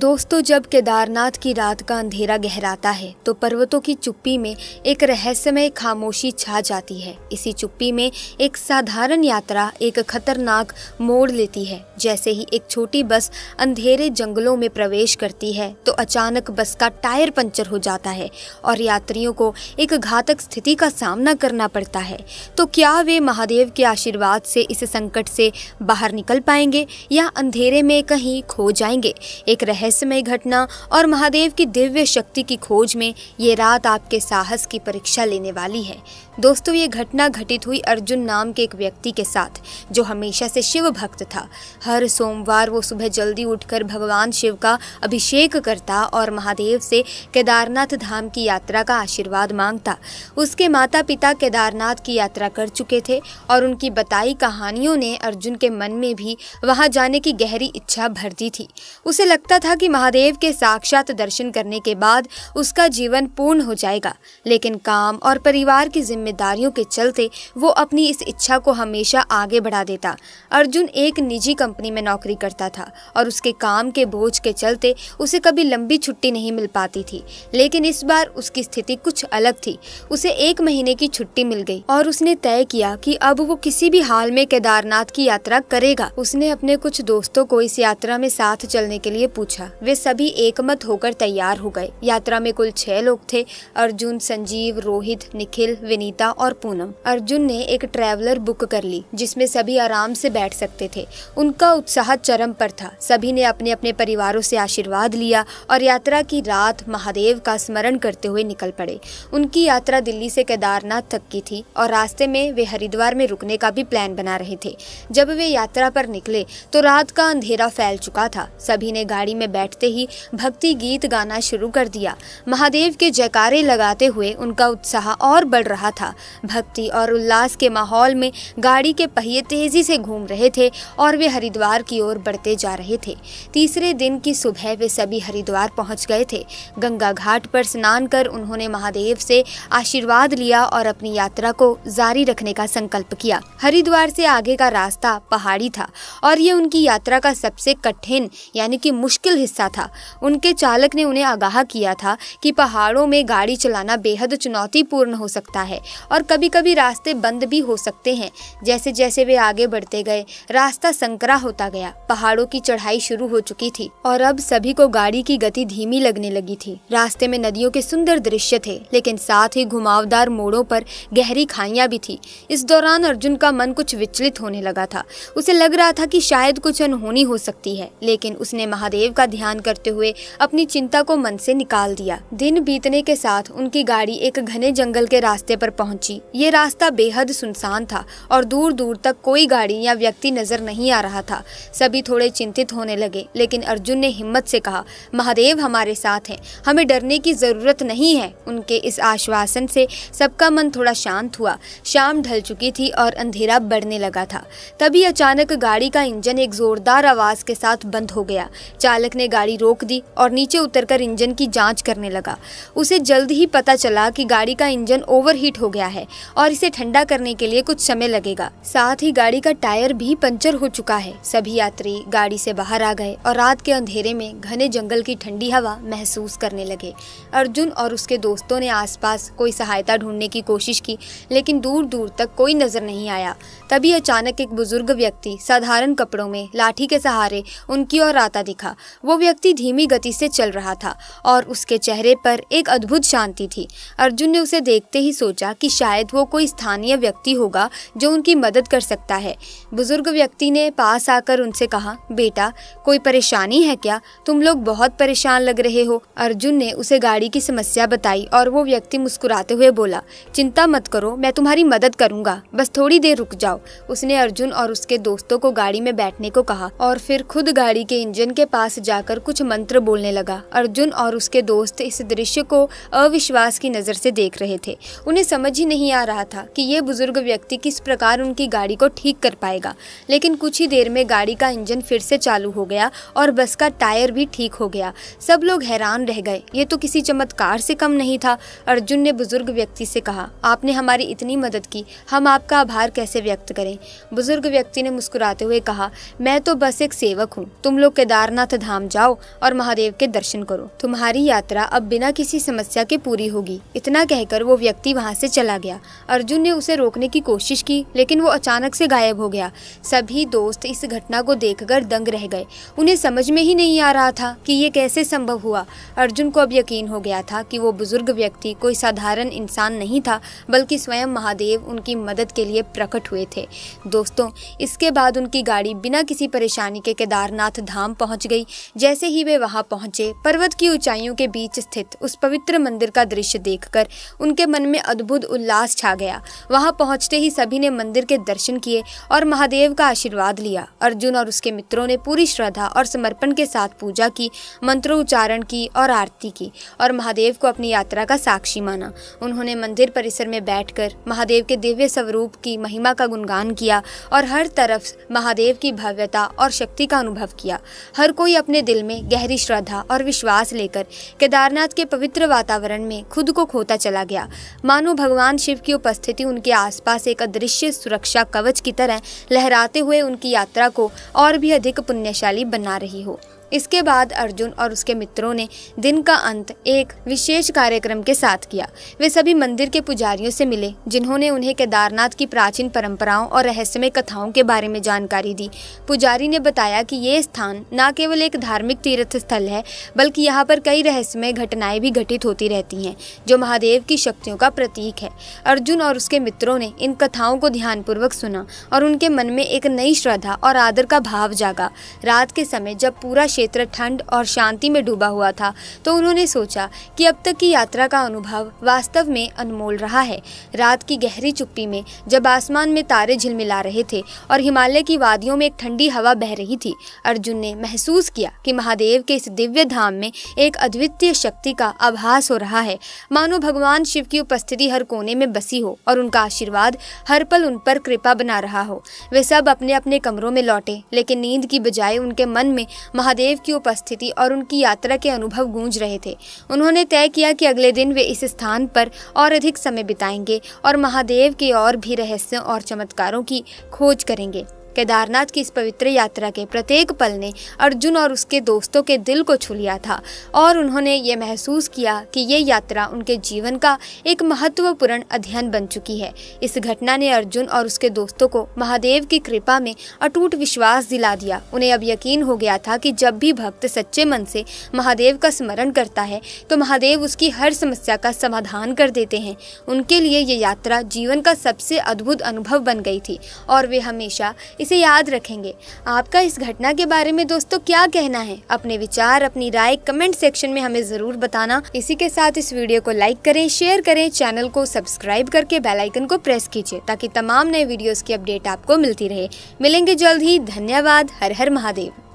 दोस्तों जब केदारनाथ की रात का अंधेरा गहराता है तो पर्वतों की चुप्पी में एक रहस्यमय खामोशी छा जाती है इसी चुप्पी में एक साधारण यात्रा एक खतरनाक मोड़ लेती है जैसे ही एक छोटी बस अंधेरे जंगलों में प्रवेश करती है तो अचानक बस का टायर पंचर हो जाता है और यात्रियों को एक घातक स्थिति का सामना करना पड़ता है तो क्या वे महादेव के आशीर्वाद से इस संकट से बाहर निकल पाएंगे या अंधेरे में कहीं खो जाएंगे एक रहस्य रहस्यमय घटना और महादेव की दिव्य शक्ति की खोज में ये रात आपके साहस की परीक्षा लेने वाली है दोस्तों ये घटना घटित हुई अर्जुन नाम के एक व्यक्ति के साथ जो हमेशा से शिव भक्त था हर सोमवार वो सुबह जल्दी उठकर भगवान शिव का अभिषेक करता और महादेव से केदारनाथ धाम की यात्रा का आशीर्वाद मांगता उसके माता पिता केदारनाथ की यात्रा कर चुके थे और उनकी बताई कहानियों ने अर्जुन के मन में भी वहाँ जाने की गहरी इच्छा भर दी थी उसे लगता था कि महादेव के साक्षात दर्शन करने के बाद उसका जीवन पूर्ण हो जाएगा लेकिन काम और परिवार की जिम्मेदारियों के चलते वो अपनी इस इच्छा को हमेशा आगे बढ़ा देता अर्जुन एक निजी कंपनी में नौकरी करता था और उसके काम के बोझ के चलते उसे कभी लंबी छुट्टी नहीं मिल पाती थी लेकिन इस बार उसकी स्थिति कुछ अलग थी उसे एक महीने की छुट्टी मिल गई और उसने तय किया कि अब वो किसी भी हाल में केदारनाथ की यात्रा करेगा उसने अपने कुछ दोस्तों को इस यात्रा में साथ चलने के लिए पूछा गया वे सभी एकमत होकर तैयार हो गए यात्रा में कुल छह लोग थे अर्जुन संजीव रोहित निखिल विनीता और पूनम अर्जुन ने एक ट्रैवलर बुक कर ली जिसमें सभी आराम से बैठ सकते थे उनका उत्साह चरम पर था सभी ने अपने अपने परिवारों से आशीर्वाद लिया और यात्रा की रात महादेव का स्मरण करते हुए निकल पड़े उनकी यात्रा दिल्ली से केदारनाथ तक की थी और रास्ते में वे हरिद्वार में रुकने का भी प्लान बना रहे थे जब वे यात्रा पर निकले तो रात का अंधेरा फैल चुका था सभी ने गाड़ी में बैठते ही भक्ति गीत गाना शुरू कर दिया महादेव के जयकारे लगाते हुए उनका उत्साह और बढ़ रहा था भक्ति और उल्लास के माहौल में गाड़ी के पहिए तेजी से घूम रहे थे और वे हरिद्वार की ओर बढ़ते जा रहे थे तीसरे दिन की सुबह वे सभी हरिद्वार पहुंच गए थे गंगा घाट पर स्नान कर उन्होंने महादेव से आशीर्वाद लिया और अपनी यात्रा को जारी रखने का संकल्प किया हरिद्वार से आगे का रास्ता पहाड़ी था और ये उनकी यात्रा का सबसे कठिन यानी कि मुश्किल हिस्सा था उनके चालक ने उन्हें आगाह किया था कि पहाड़ों में गाड़ी चलाना बेहद चुनौतीपूर्ण हो सकता है और कभी कभी रास्ते बंद भी हो सकते हैं जैसे जैसे वे आगे बढ़ते गए रास्ता संकरा होता गया पहाड़ों की चढ़ाई शुरू हो चुकी थी और अब सभी को गाड़ी की गति धीमी लगने लगी थी रास्ते में नदियों के सुंदर दृश्य थे लेकिन साथ ही घुमावदार मोड़ों पर गहरी खाइया भी थी इस दौरान अर्जुन का मन कुछ विचलित होने लगा था उसे लग रहा था कि शायद कुछ अनहोनी हो सकती है लेकिन उसने महादेव का ध्यान करते हुए अपनी चिंता को मन से निकाल दिया दिन बीतने के साथ उनकी गाड़ी एक घने जंगल के रास्ते पर पहुंची ये रास्ता बेहद सुनसान था और दूर दूर तक कोई गाड़ी या व्यक्ति नजर नहीं आ रहा था सभी थोड़े चिंतित होने लगे लेकिन अर्जुन ने हिम्मत से कहा महादेव हमारे साथ हैं हमें डरने की जरूरत नहीं है उनके इस आश्वासन से सबका मन थोड़ा शांत हुआ शाम ढल चुकी थी और अंधेरा बढ़ने लगा था तभी अचानक गाड़ी का इंजन एक जोरदार आवाज के साथ बंद हो गया चालक ने गाड़ी रोक दी और नीचे उतरकर इंजन की जांच करने लगा उसे जल्द ही पता चला कि गाड़ी का इंजन ओवरहीट हो गया है और इसे ठंडा करने के लिए कुछ समय लगेगा साथ ही गाड़ी का टायर भी पंचर हो चुका है सभी यात्री गाड़ी से बाहर आ गए और रात के अंधेरे में घने जंगल की ठंडी हवा महसूस करने लगे अर्जुन और उसके दोस्तों ने आसपास कोई सहायता ढूंढने की कोशिश की लेकिन दूर दूर तक कोई नजर नहीं आया तभी अचानक एक बुजुर्ग व्यक्ति साधारण कपड़ों में लाठी के सहारे उनकी ओर आता दिखा वो व्यक्ति धीमी गति से चल रहा था और उसके चेहरे पर एक अद्भुत शांति थी अर्जुन ने उसे देखते ही सोचा कि शायद वो कोई स्थानीय व्यक्ति होगा जो उनकी मदद कर सकता है बुजुर्ग व्यक्ति ने पास आकर उनसे कहा बेटा कोई परेशानी है क्या तुम लोग बहुत परेशान लग रहे हो अर्जुन ने उसे गाड़ी की समस्या बताई और वो व्यक्ति मुस्कुराते हुए बोला चिंता मत करो मैं तुम्हारी मदद करूंगा बस थोड़ी देर रुक जाओ उसने अर्जुन और उसके दोस्तों को गाड़ी में बैठने को कहा और फिर खुद गाड़ी के इंजन के पास जा जाकर कुछ मंत्र बोलने लगा अर्जुन और उसके दोस्त इस दृश्य को अविश्वास की नज़र से देख रहे थे उन्हें समझ ही नहीं आ रहा था कि ये बुजुर्ग व्यक्ति किस प्रकार उनकी गाड़ी को ठीक कर पाएगा लेकिन कुछ ही देर में गाड़ी का इंजन फिर से चालू हो गया और बस का टायर भी ठीक हो गया सब लोग हैरान रह गए ये तो किसी चमत्कार से कम नहीं था अर्जुन ने बुजुर्ग व्यक्ति से कहा आपने हमारी इतनी मदद की हम आपका आभार कैसे व्यक्त करें बुजुर्ग व्यक्ति ने मुस्कुराते हुए कहा मैं तो बस एक सेवक हूँ तुम लोग केदारनाथ धाम जाओ और महादेव के दर्शन करो तुम्हारी यात्रा अब बिना किसी समस्या के पूरी होगी इतना कहकर वो व्यक्ति वहाँ से चला गया अर्जुन ने उसे रोकने की कोशिश की लेकिन वो अचानक से गायब हो गया सभी दोस्त इस घटना को कर दंग रह गए उन्हें समझ में ही नहीं आ रहा था कि ये कैसे संभव हुआ अर्जुन को अब यकीन हो गया था कि वो बुजुर्ग व्यक्ति कोई साधारण इंसान नहीं था बल्कि स्वयं महादेव उनकी मदद के लिए प्रकट हुए थे दोस्तों इसके बाद उनकी गाड़ी बिना किसी परेशानी के केदारनाथ धाम पहुंच गई जैसे ही वे वहां पहुंचे पर्वत की ऊंचाइयों के बीच स्थित उस पवित्र मंदिर का दृश्य देखकर उनके मन में अद्भुत उल्लास छा गया वहां पहुंचते ही सभी ने मंदिर के दर्शन किए और महादेव का आशीर्वाद लिया अर्जुन और उसके मित्रों ने पूरी श्रद्धा और समर्पण के साथ पूजा की मंत्रोच्चारण की और आरती की और महादेव को अपनी यात्रा का साक्षी माना उन्होंने मंदिर परिसर में बैठ महादेव के दिव्य स्वरूप की महिमा का गुणगान किया और हर तरफ महादेव की भव्यता और शक्ति का अनुभव किया हर कोई अपने दिल में गहरी श्रद्धा और विश्वास लेकर केदारनाथ के पवित्र वातावरण में खुद को खोता चला गया मानो भगवान शिव की उपस्थिति उनके आसपास एक अदृश्य सुरक्षा कवच की तरह लहराते हुए उनकी यात्रा को और भी अधिक पुण्यशाली बना रही हो इसके बाद अर्जुन और उसके मित्रों ने दिन का अंत एक विशेष कार्यक्रम के साथ किया वे सभी मंदिर के पुजारियों से मिले जिन्होंने उन्हें केदारनाथ की प्राचीन परंपराओं और रहस्यमय कथाओं के बारे में जानकारी दी पुजारी ने बताया कि ये स्थान न केवल एक धार्मिक तीर्थ स्थल है बल्कि यहाँ पर कई रहस्यमय घटनाएं भी घटित होती रहती हैं जो महादेव की शक्तियों का प्रतीक है अर्जुन और उसके मित्रों ने इन कथाओं को ध्यानपूर्वक सुना और उनके मन में एक नई श्रद्धा और आदर का भाव जागा रात के समय जब पूरा क्षेत्र ठंड और शांति में डूबा हुआ था तो उन्होंने सोचा कि अब तक की यात्रा का अनुभव वास्तव में अनमोल रहा है रात की गहरी चुप्पी में जब आसमान में तारे झिलमिला रहे थे और हिमालय की वादियों में एक ठंडी हवा बह रही थी अर्जुन ने महसूस किया कि महादेव के इस दिव्य धाम में एक अद्वितीय शक्ति का आभास हो रहा है मानो भगवान शिव की उपस्थिति हर कोने में बसी हो और उनका आशीर्वाद हर पल उन पर कृपा बना रहा हो वे सब अपने अपने कमरों में लौटे लेकिन नींद की बजाय उनके मन में महादेव देव की उपस्थिति और उनकी यात्रा के अनुभव गूंज रहे थे उन्होंने तय किया कि अगले दिन वे इस स्थान पर और अधिक समय बिताएंगे और महादेव के और भी रहस्यों और चमत्कारों की खोज करेंगे केदारनाथ की इस पवित्र यात्रा के प्रत्येक पल ने अर्जुन और उसके दोस्तों के दिल को छू लिया था और उन्होंने ये महसूस किया कि ये यात्रा उनके जीवन का एक महत्वपूर्ण अध्ययन बन चुकी है इस घटना ने अर्जुन और उसके दोस्तों को महादेव की कृपा में अटूट विश्वास दिला दिया उन्हें अब यकीन हो गया था कि जब भी भक्त सच्चे मन से महादेव का स्मरण करता है तो महादेव उसकी हर समस्या का समाधान कर देते हैं उनके लिए ये यात्रा जीवन का सबसे अद्भुत अनुभव बन गई थी और वे हमेशा इस इसे याद रखेंगे आपका इस घटना के बारे में दोस्तों क्या कहना है अपने विचार अपनी राय कमेंट सेक्शन में हमें ज़रूर बताना इसी के साथ इस वीडियो को लाइक करें शेयर करें चैनल को सब्सक्राइब करके बेलाइकन को प्रेस कीजिए ताकि तमाम नए वीडियोज़ की अपडेट आपको मिलती रहे मिलेंगे जल्द ही धन्यवाद हर हर महादेव